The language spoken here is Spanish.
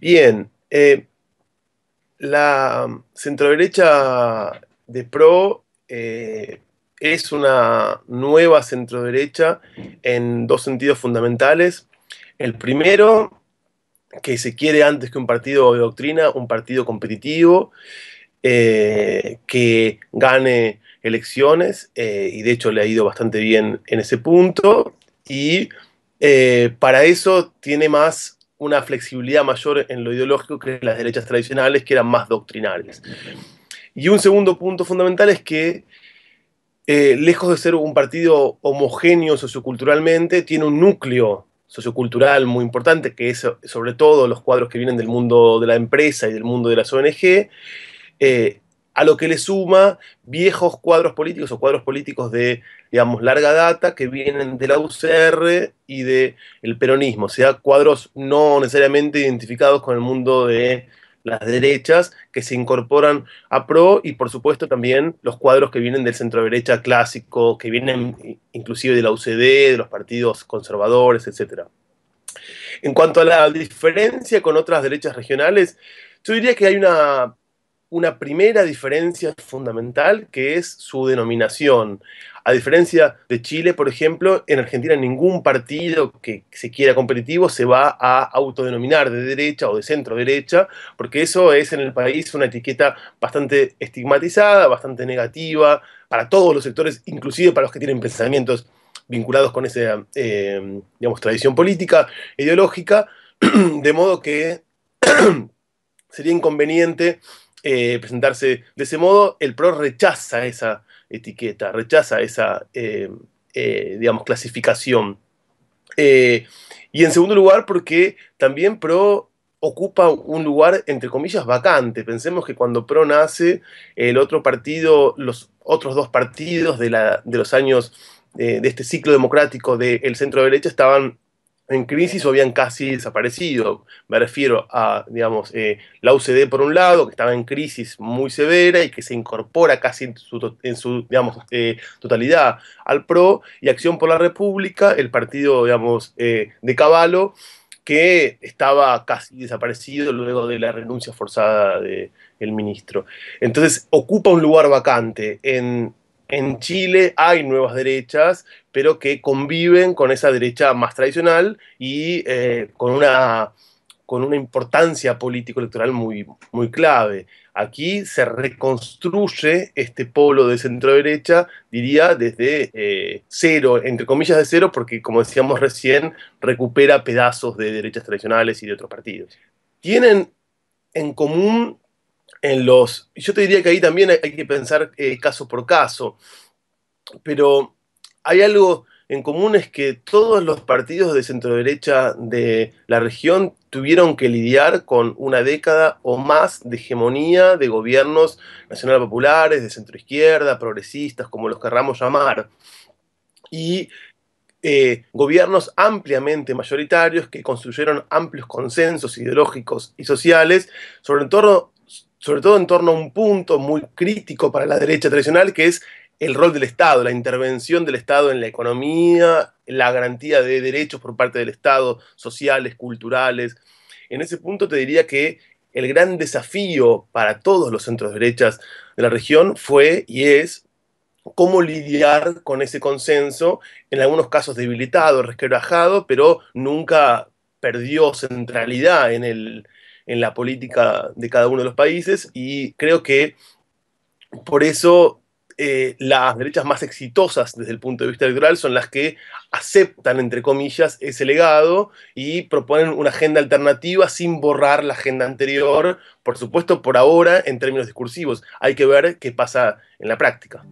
Bien, eh, la centroderecha de PRO eh, es una nueva centroderecha en dos sentidos fundamentales. El primero, que se quiere antes que un partido de doctrina, un partido competitivo, eh, que gane elecciones eh, y de hecho le ha ido bastante bien en ese punto y eh, para eso tiene más una flexibilidad mayor en lo ideológico que las derechas tradicionales que eran más doctrinales. Y un segundo punto fundamental es que lejos de ser un partido homogéneo socioculturalmente, tiene un núcleo sociocultural muy importante, que es sobre todo los cuadros que vienen del mundo de la empresa y del mundo de las ONG, eh, a lo que le suma viejos cuadros políticos o cuadros políticos de, digamos, larga data que vienen de la UCR y del el peronismo, o sea, cuadros no necesariamente identificados con el mundo de las derechas que se incorporan a PRO y por supuesto también los cuadros que vienen del centro derecha clásico, que vienen inclusive de la UCD, de los partidos conservadores, etc. En cuanto a la diferencia con otras derechas regionales, yo diría que hay una una primera diferencia fundamental que es su denominación. A diferencia de Chile, por ejemplo, en Argentina ningún partido que se quiera competitivo se va a autodenominar de derecha o de centro derecha, porque eso es en el país una etiqueta bastante estigmatizada, bastante negativa para todos los sectores, inclusive para los que tienen pensamientos vinculados con esa, eh, digamos, tradición política, ideológica, de modo que sería inconveniente eh, presentarse de ese modo, el PRO rechaza esa etiqueta, rechaza esa, eh, eh, digamos, clasificación. y en segundo lugar, porque también PRO ocupa un lugar, entre comillas, vacante. Pensemos que cuando PRO nace, el otro partido, los otros dos partidos de, los años de este ciclo democrático del de centro derecha estaban en crisis o habían casi desaparecido. Me refiero a, digamos, eh, la UCD por un lado, que estaba en crisis muy severa y que se incorpora casi en su, digamos, eh, totalidad al PRO, y Acción por la República, el partido, digamos, eh, de Caballo, que estaba casi desaparecido luego de la renuncia forzada del ministro. Entonces, ocupa un lugar vacante en en Chile hay nuevas derechas, pero que conviven con esa derecha más tradicional y eh, con, una, con una importancia político-electoral muy, muy clave. Aquí se reconstruye este polo de centro-derecha, diría, desde eh, cero, entre comillas de cero, porque como decíamos recién, recupera pedazos de derechas tradicionales y de otros partidos. Tienen en común en los... Yo te diría que ahí también hay, que pensar eh, caso por caso, pero hay algo en común es que todos los partidos de centro derecha de la región tuvieron que lidiar con una década o más de hegemonía de gobiernos nacional populares, de centro izquierda, progresistas, como los querramos llamar, y eh, gobiernos ampliamente mayoritarios que construyeron amplios consensos ideológicos y sociales sobre el entorno sobre todo en torno a un punto muy crítico para la derecha tradicional, que es el rol del Estado, la intervención del Estado en la economía, la garantía de derechos por parte del Estado, sociales, culturales. En ese punto te diría que el gran desafío para todos los centros de derechas de la región fue y es cómo lidiar con ese consenso, en algunos casos debilitado, resquebrajado, pero nunca perdió centralidad en el, en la política de cada uno de los países y creo que por eso eh, las derechas más exitosas desde el punto de vista electoral son las que aceptan, entre comillas, ese legado y proponen una agenda alternativa sin borrar la agenda anterior, por supuesto, por ahora, en términos discursivos. Hay que ver qué pasa en la práctica.